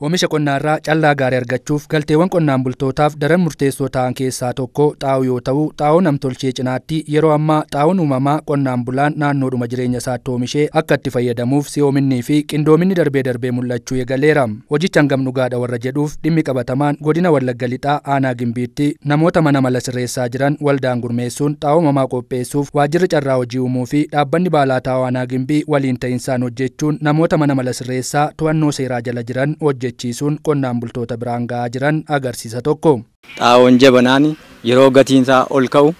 Oomisha irraa callaa gaarii argachuuf galteewwan qonnaan bultootaaf daran murteessoo ta'an keessaa tokko xaa'u yoo ta'u xaa'oo namtolchee cinaatti yeroo ammaa xaa'oon uumamaa qonnaan bulaan naannoodhuma jireenya isaatti oomishee akka itti fayyadamuuf si'oominnii fi qindoominni darbee darbee mul'achuu eegaleera. Hojichaan dhugaadha warra jedhuuf dhimmi qabatamaan godina Wallagga Lixaa aanaa Gimbiitti namoota mana mala sirreessaa jiran waldaan gurmeessuun xaa'oo uumamaa qopheessuuf waajjirri carraa hojii uumuu fi dhaabbanni baalaa aanaa Gimbii waliin hojjechuun namoota mana mala sirreessaa to'annoo seeraa jala jiran hojjechiisuun qonnaan bultoota biraan ga'aa jiran agarsiisa tokko. Xaawoon jabanaan yeroo gatiin isaa ol ka'u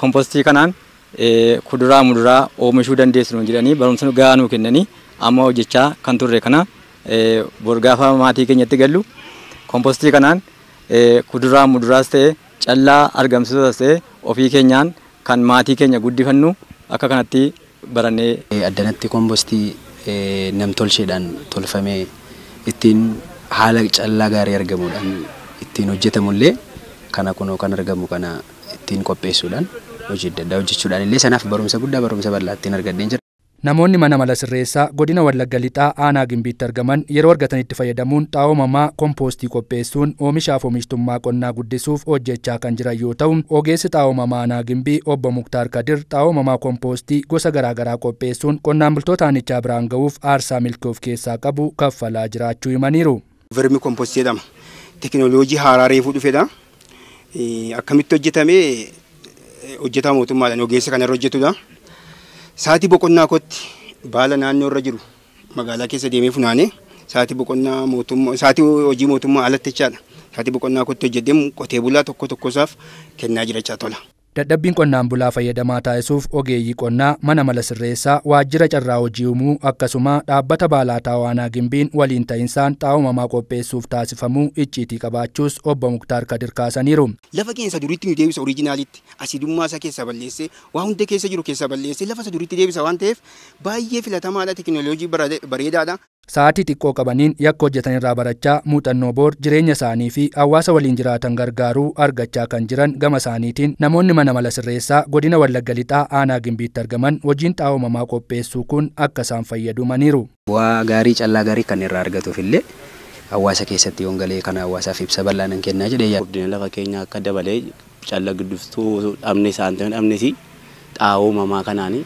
kompostii kanaan kuduraa muduraa oomishuu dandeessinu jedhanii barumsa ga'aa nuu kennanii amma hojjechaa kan turre kana borgaafa maatii keenyatti gallu kompostii kanaan kuduraa muduraas ta'ee callaa argamsiisotas ta'ee ofii keenyaan kan maatii keenya guddifannu akka kanatti barannee. Addanatti kompostii namtolcheedhaan tolfamee ittiin haala callaa gaarii argamuudhaan ittiin hojjetamullee kana kunoo kan argamu kana ittiin qopheessuudhaan hojii adda addaa hojjechuudhaan illee sanaaf barumsa guddaa barumsa bal'aa ittiin argadheen jira. Namoonni mana mala sirreessaa godina Wallagga Lixaa aanaa gimbiitti argaman yeroo argatan itti fayyadamuun xaa'oomamaa kompoostii qopheessuun oomishaaf oomishtummaa qonnaa guddisuuf hojjechaa kan jiran yoo ta'u, ogeessi xaa'oomamaa aanaa gimbii obbo Muktaar Kadir xaa'oomamaa kompoostii gosa garaagaraa qopheessuun qonnaan bultoota aanichaa biraan ga'uuf aarsaa milki of keessaa qabu kaffalaa jiraachuu himaniiru. Vermi kompoostii jedhama. Teekinooloojii haaraa reefuu dhufedha. Akkamitti hojjetame hojjetaa mootummaadhaan ogeessa hojjetudha. Saati boqonnaa kootti baala naannoo irra jiru magaalaa keessa deemee funaane saati boqonnaa mootummaa saati hojii mootummaa alatti jechaadha. Saati boqonnaa kootti hojjedheemu qotee bulaa tokko tokkosaaf kennaa jirachaa tola. Dadhabbiin qonnaan bulaa fayyadamaa taasisuuf ogeeyyii qonnaa, mana mala sirreessaa, waajjira carraa hojii akkasuma dhaabbata baalaataa waanaa gimbiin waliin ta'insaan xaa'umamaa qopheessuuf taasifamuu icciitii qabaachuus obbo Muktaar kadirkaasaniiru Lafa keessa duriitti nu deebisa oriijinaalitti asidummaa isaa keessa balleessee waa hunda keessa jiru keessa balleessee lafa isa duriitti deebisa waan ta'eef baay'ee filatamaadha teekinooloojii bareedaadha. sa'aatii xiqqoo qabaniin yakka hojjetan irraa barachaa muuxannoo boor jireenya isaanii fi hawaasa waliin jiraatan gargaaruu argachaa kan jiran gama isaaniitiin namoonni mana mala sirreessaa godina wallagga lixaa aanaa gimbitti argaman hojiin xaa'oo mamaa qopheessuu kun akka isaan fayyadumaniiru. Bu'aa gaarii callaa gaarii kan irraa argatuuf illee hawaasa keessatti yoon galee kan hawaasaaf ibsa bal'aanan kennaa jedhee yaada. Guddina lafa keenyaa akka dabalee callaa guddiftuu dhabne isaanii dhabnes xaa'oo mamaa kanaanii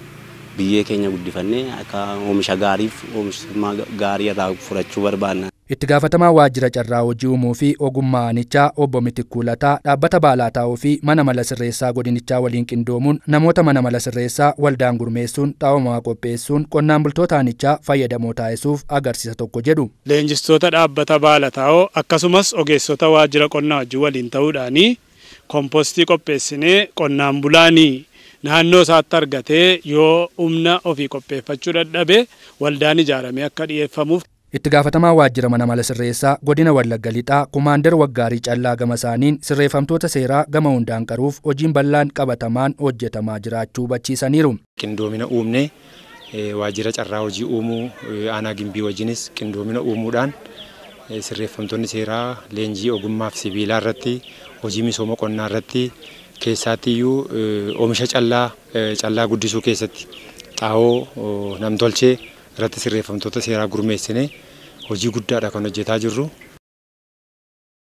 biyyee keenya guddifannee akka oomisha gaariif oomishtummaa gaarii irraa furachuu barbaanna. Itti gaafatamaa waajjira carraa hojii uumuu fi ogummaa aanichaa obbo Mitikkuu kuulataa dhaabbata Baalaataa fi mana mala sirreessaa godinichaa waliin qindoomuun namoota mana mala sirreessaa waldaan gurmeessuun xaawamaa qopheessuun qonnaan bultoota aanichaa fayyadamoo taasisuuf agarsiisa tokko jedhu. Leenjistoota dhaabbata Baalataa'oo akkasumas ogeessota waajjira qonnaa hojii waliin ta'uudhaanii kompoostii qopheessinee qonnaan bulaanii naannoo isaatti argatee yoo humna ofii qopheeffachuu dadhabe waldaan ijaaramee akka dhiyeeffamuuf. Itti gaafatamaa waajjira mana mala sirreessaa godina Wallagga Lixaa kumaandar Waggaarii Callaa gama isaaniin sirreeffamtoota seeraa gama hundaan qaruuf hojiin bal'aan qabatamaan hojjetamaa jiraachuu bachiisaniiru. Qindoomina uumne waajjira carraa hojii uumuu aanaa gimbii wajjinis qindoomina uumuudhaan sirreeffamtoonni seeraa leenjii ogummaa fi sibiilaa irratti hojii misooma qonnaa irratti keessaatiyyuu oomisha callaa callaa guddisuu keessatti xaa'oo namtolchee irratti sirreeffamtoota seeraa gurmeessine hojii guddaadha kan hojjetaa jirru.